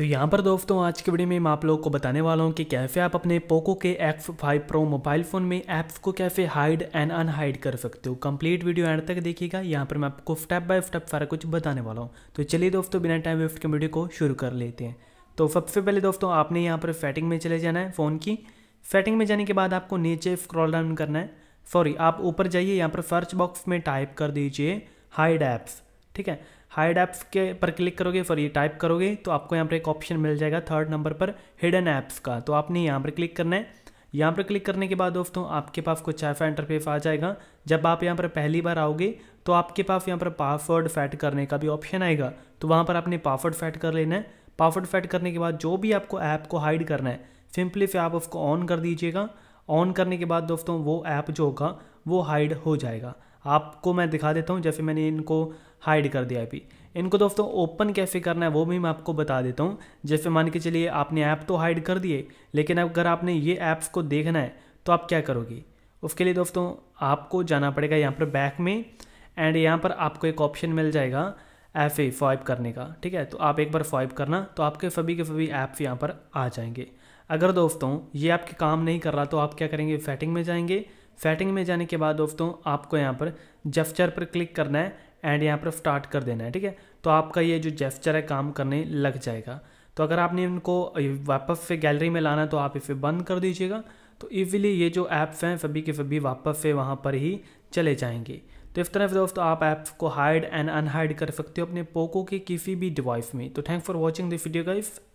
तो यहाँ पर दोस्तों आज की वीडियो में मैं आप लोगों को बताने वाला हूँ कि कैसे आप अपने पोको के X five pro mobile phone में ऐप्स को कैसे हाइड एंड अनहाइड कर सकते हो कंप्लीट वीडियो एंड तक देखिएगा यहाँ पर मैं आपको स्टेप बाय स्टेप सारा कुछ बताने वाला हूँ तो चलिए दोस्तों बिना टाइम वेस्ट के वीडियो को शुरू कर लेते हैं तो सबसे पहले दोस्तों आपने यहाँ पर सेटिंग में चले जाना है फ़ोन की सेटिंग में जाने के बाद आपको नीचे स्क्रॉल डाउन करना है सॉरी आप ऊपर जाइए यहाँ पर सर्च बॉक्स में टाइप कर दीजिए हाइड ऐप्स ठीक है हाइड ऐप्स के पर क्लिक करोगे ये टाइप करोगे तो आपको यहाँ पर एक ऑप्शन मिल जाएगा थर्ड नंबर पर हिडन ऐप्स का तो आपने यहाँ पर क्लिक करना है यहाँ पर क्लिक करने के बाद दोस्तों आपके पास कुछ ऐसा इंटरफेस आ जाएगा जब आप यहाँ पर पहली बार आओगे तो आपके पास यहाँ पर पासवर्ड सेट करने का भी ऑप्शन आएगा तो वहाँ पर आपने पासवर्ड सेट कर लेना है पासवर्ड सेट करने के बाद जो भी आपको ऐप को हाइड करना है सिंपली से आप उसको ऑन कर दीजिएगा ऑन करने के बाद दोस्तों वो ऐप जो होगा वो हाइड हो जाएगा आपको मैं दिखा देता हूँ जैसे मैंने इनको हाइड कर दिया अभी इनको दोस्तों ओपन कैसे करना है वो भी मैं आपको बता देता हूँ जैसे मान के चलिए आपने ऐप तो हाइड कर दिए लेकिन अगर आपने ये ऐप्स को देखना है तो आप क्या करोगे उसके लिए दोस्तों आपको जाना पड़ेगा यहाँ पर बैक में एंड यहाँ पर आपको एक ऑप्शन मिल जाएगा ऐप ए स्वाइप करने का ठीक है तो आप एक बार स्वाइप करना तो आपके सभी के सभी ऐप्स यहाँ पर आ जाएंगे अगर दोस्तों ये आपके काम नहीं कर रहा तो आप क्या करेंगे सेटिंग में जाएंगे सेटिंग में जाने के बाद दोस्तों आपको यहाँ पर जेस्चर पर क्लिक करना है एंड यहाँ पर स्टार्ट कर देना है ठीक है तो आपका ये जो जेस्चर है काम करने लग जाएगा तो अगर आपने इनको वापस से गैलरी में लाना तो आप इसे बंद कर दीजिएगा तो ईजिली ये जो ऐप्स हैं सभी के सभी वापस से वहाँ पर ही चले जाएंगे तो इस तरह से दोस्तों आप ऐप्स को हाइड एंड अनहाइड कर सकते हो अपने पोको के किसी भी डिवाइस में तो thanks for watching this video guys